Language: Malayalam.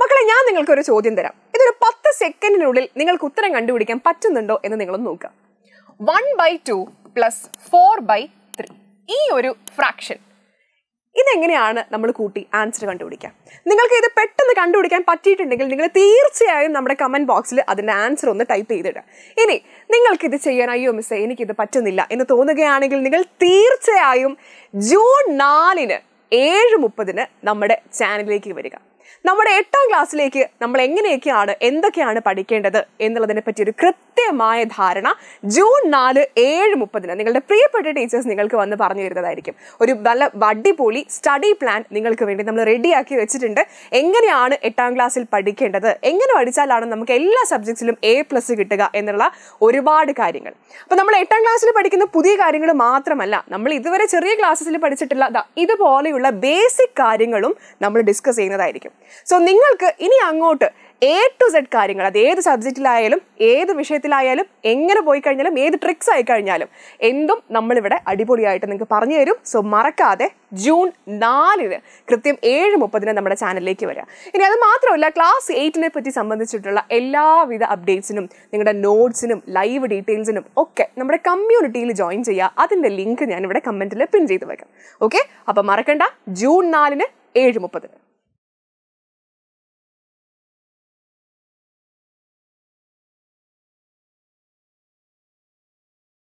മക്കളെ ഞാൻ നിങ്ങൾക്ക് ഒരു ചോദ്യം തരാം ഇതൊരു പത്ത് സെക്കൻഡിനുള്ളിൽ നിങ്ങൾക്ക് ഉത്തരം കണ്ടുപിടിക്കാൻ പറ്റുന്നുണ്ടോ എന്ന് നിങ്ങളൊന്ന് നോക്കുക one by two plus four by three ഈ ഒരു ഫ്രാക്ഷൻ ഇതെങ്ങനെയാണ് നമ്മൾ കൂട്ടി ആൻസർ കണ്ടുപിടിക്കുക നിങ്ങൾക്ക് ഇത് പെട്ടെന്ന് കണ്ടുപിടിക്കാൻ പറ്റിയിട്ടുണ്ടെങ്കിൽ നിങ്ങൾ തീർച്ചയായും നമ്മുടെ കമൻറ്റ് ബോക്സിൽ അതിൻ്റെ ആൻസർ ഒന്ന് ടൈപ്പ് ചെയ്തിടുക ഇനി നിങ്ങൾക്കിത് ചെയ്യാൻ അയ്യോ മിസ് എനിക്കിത് പറ്റുന്നില്ല എന്ന് തോന്നുകയാണെങ്കിൽ നിങ്ങൾ തീർച്ചയായും ജൂൺ നാലിന് ഏഴ് മുപ്പതിന് നമ്മുടെ ചാനലിലേക്ക് വരിക നമ്മുടെ എട്ടാം ക്ലാസ്സിലേക്ക് നമ്മൾ എങ്ങനെയൊക്കെയാണ് എന്തൊക്കെയാണ് പഠിക്കേണ്ടത് എന്നുള്ളതിനെ പറ്റി ഒരു കൃത്യമായ ധാരണ ജൂൺ നാല് ഏഴ് മുപ്പതിന് നിങ്ങളുടെ പ്രിയപ്പെട്ട ടീച്ചേഴ്സ് നിങ്ങൾക്ക് വന്ന് പറഞ്ഞു തരുന്നതായിരിക്കും ഒരു നല്ല വടിപൊളി സ്റ്റഡി പ്ലാൻ നിങ്ങൾക്ക് വേണ്ടി നമ്മൾ റെഡിയാക്കി വെച്ചിട്ടുണ്ട് എങ്ങനെയാണ് എട്ടാം ക്ലാസ്സിൽ പഠിക്കേണ്ടത് എങ്ങനെ പഠിച്ചാലാണ് നമുക്ക് എല്ലാ സബ്ജക്ട്സിലും എ പ്ലസ് കിട്ടുക എന്നുള്ള ഒരുപാട് കാര്യങ്ങൾ അപ്പോൾ നമ്മൾ എട്ടാം ക്ലാസ്സിൽ പഠിക്കുന്ന പുതിയ കാര്യങ്ങൾ മാത്രമല്ല നമ്മൾ ഇതുവരെ ചെറിയ ക്ലാസ്സിൽ പഠിച്ചിട്ടില്ല ഇതുപോലെയുള്ള ബേസിക് കാര്യങ്ങളും നമ്മൾ ഡിസ്കസ് ചെയ്യുന്നതായിരിക്കും വരും സോ നിങ്ങൾക്ക് ഇനി അങ്ങോട്ട് എ ടു സെഡ് കാര്യങ്ങൾ അത് ഏത് സബ്ജക്റ്റിലായാലും ഏത് വിഷയത്തിലായാലും എങ്ങനെ പോയി കഴിഞ്ഞാലും ഏത് ട്രിക്സ് ആയി കഴിഞ്ഞാലും എന്തും നമ്മളിവിടെ അടിപൊളിയായിട്ട് നിങ്ങൾക്ക് പറഞ്ഞു തരും സോ മറക്കാതെ ജൂൺ നാലിന് കൃത്യം ഏഴ് മുപ്പതിന് നമ്മുടെ ചാനലിലേക്ക് വരിക ഇനി അത് മാത്രമല്ല ക്ലാസ് എയ്റ്റിനെ പറ്റി സംബന്ധിച്ചിട്ടുള്ള എല്ലാവിധ അപ്ഡേറ്റ്സിനും നിങ്ങളുടെ നോട്ട്സിനും ലൈവ് ഡീറ്റെയിൽസിനും ഒക്കെ നമ്മുടെ കമ്മ്യൂണിറ്റിയിൽ ജോയിൻ ചെയ്യുക അതിൻ്റെ ലിങ്ക് ഞാൻ ഇവിടെ കമൻറ്റിൽ പിൻ ചെയ്ത് വെക്കാം ഓക്കെ അപ്പോൾ മറക്കണ്ട ജൂൺ നാലിന് ഏഴ് മുപ്പതിന്